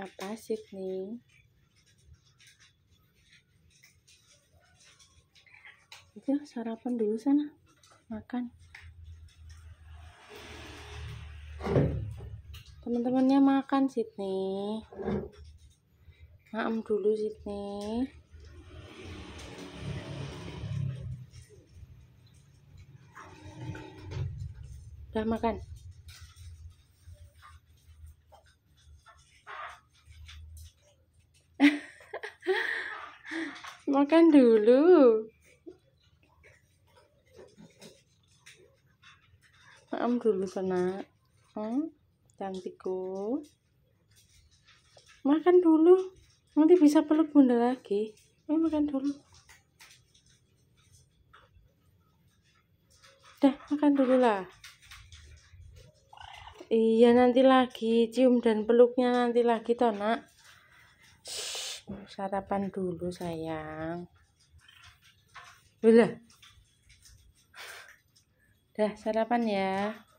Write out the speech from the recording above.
kapasit nih itu sarapan dulu sana makan teman-temannya makan Sydney maam dulu Sydney udah makan Makan dulu. maaf dulu sana. Hmm? Cantikku. Makan dulu. Nanti bisa peluk bunda lagi. Ayo makan dulu. Dah, makan dulu lah. Iya nanti lagi cium dan peluknya nanti lagi tonak sarapan dulu sayang udah sarapan ya.